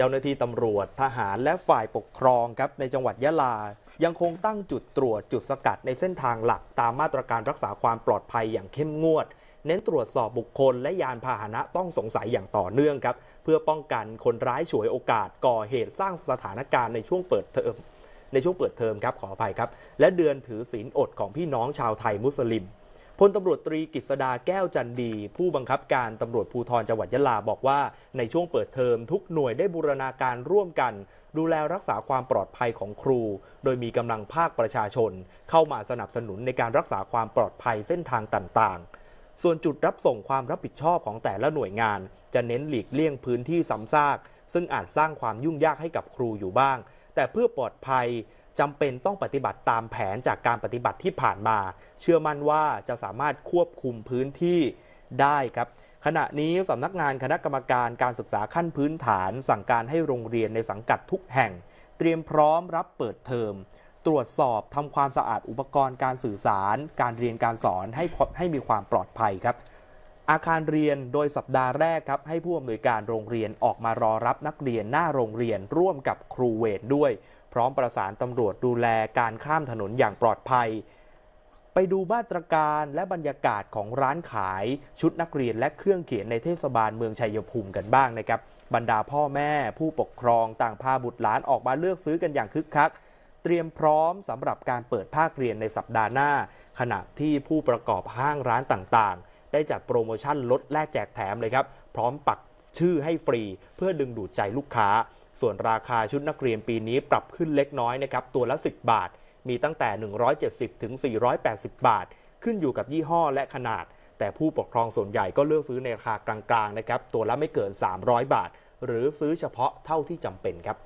เจ้าหน้าที่ตำรวจทหารและฝ่ายปกครองครับในจังหวัดยะลา ยังคงตั้งจุดตรวจจุดสกัดในเส้นทางหลักตามมาตรการรักษาความปลอดภัยอย่างเข้มงวด เน้นตรวจสอบบุคคลและยานพาหนะต้องสงสัยอย่างต่อเนื่องครับเพื่อป้องกันคนร้ายฉวยโอกาสก่อเหตุสร้างสถานการณ์ในช่วงเปิดเทอมในช่วงเปิดเทอมครับขออภัยครับ และเดือนถือศีลอดของพี่น้องชาวไทยมุสลิมพลตำรวจตรีกิษดาแก้วจันดี ผู้บังคับการตำรวจภูธรจังหวัดยะลาบอกว่า ในช่วงเปิดเทอมทุกหน่วยได้บูรณาการร่วมกัน ดูแลรักษาความปลอดภัยของครู โดยมีกำลังภาคประชาชน เข้ามาสนับสนุนในการรักษาความปลอดภัยเส้นทางต่าง ๆ ส่วนจุดรับส่งความรับผิดชอบของแต่ละหน่วยงาน จะเน้นหลีกเลี่ยงพื้นที่ซ้ำซาก ซึ่งอาจสร้างความยุ่งยากให้กับครูอยู่บ้าง แต่เพื่อปลอดภัยจำเป็นต้องปฏิบัติตามแผนจากการปฏิบัติที่ผ่านมา เชื่อมั่นว่าจะสามารถควบคุมพื้นที่ได้ครับ ขณะนี้สำนักงานคณะกรรมการการศึกษาขั้นพื้นฐาน สั่งการให้โรงเรียนในสังกัดทุกแห่ง เตรียมพร้อมรับเปิดเทอมตรวจสอบทำความสะอาดอุปกรณ์การสื่อสาร การเรียนการสอนให้ให้มีความปลอดภัยครับอาคารเรียนโดยสัปดาห์แรกครับให้ผู้อำนวยการโรงเรียนออกมารอรับนักเรียนหน้าโรงเรียนร่วมกับครูเวรด้วย พร้อมประสานตำรวจดูแลการข้ามถนนอย่างปลอดภัย ไปดูมาตรการและบรรยากาศของร้านขาย ชุดนักเรียนและเครื่องเขียนในเทศบาลเมืองชัยภูมิกันบ้างนะครับบรรดาพ่อแม่ผู้ปกครองต่างพาบุตรหลานออกมาเลือกซื้อกันอย่างคึกคักเตรียมพร้อมสำหรับการเปิดภาคเรียนในสัปดาห์หน้า ขณะที่ผู้ประกอบห้างร้านต่างได้จัดโปรโมชั่นลดแลกแจกแถมเลยครับพร้อมปักชื่อให้ฟรีเพื่อดึงดูดใจลูกค้า ส่วนราคาชุดนักเรียนปีนี้ปรับขึ้นเล็กน้อยนะครับตัวละ 10 บาท มีตั้งแต่ 170ถึง 480 บาท ขึ้นอยู่กับยี่ห้อและขนาดแต่ผู้ปกครองส่วนใหญ่ก็เลือกซื้อในราคากลางๆนะครับตัวละไม่เกิน 300 บาท หรือซื้อเฉพาะเท่าที่จำเป็นครับ